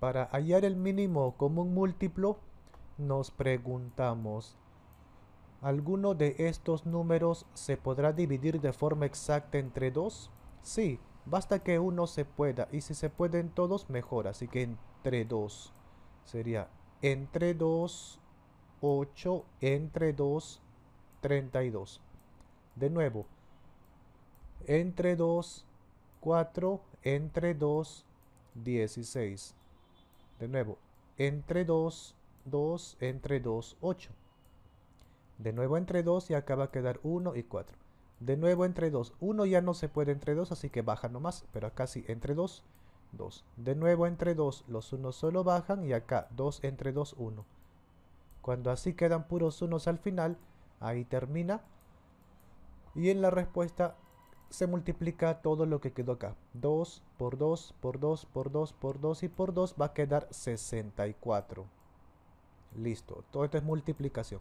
Para hallar el mínimo común múltiplo, nos preguntamos, ¿alguno de estos números se podrá dividir de forma exacta entre 2? Sí, basta que uno se pueda, y si se pueden todos, mejor, así que entre 2 sería entre 2, 8, entre 2, 32. De nuevo, entre 2, 4, entre 2, 16. De nuevo, entre 2, 2, entre 2, 8. De nuevo entre 2 y acá va a quedar 1 y 4. De nuevo entre 2. 1 ya no se puede entre 2, así que baja nomás. Pero acá sí, entre 2, 2. De nuevo entre 2, los unos solo bajan y acá 2 entre 2, 1. Cuando así quedan puros unos al final, ahí termina. Y en la respuesta se multiplica todo lo que quedó acá. 2 por 2 por 2 por 2 por 2 y por 2 va a quedar 64. Listo, todo esto es multiplicación.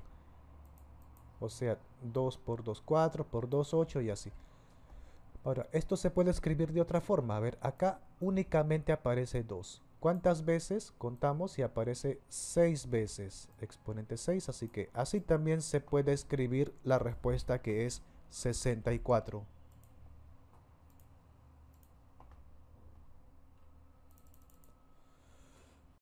O sea, 2 por 2, 4, por 2, 8 y así. Ahora, esto se puede escribir de otra forma. A ver, acá únicamente aparece 2. ¿Cuántas veces? Contamos y aparece 6 veces. Exponente 6, así que así también se puede escribir la respuesta que es 64.